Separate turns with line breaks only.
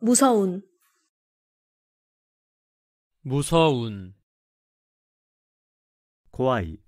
무서운
무서운 고아이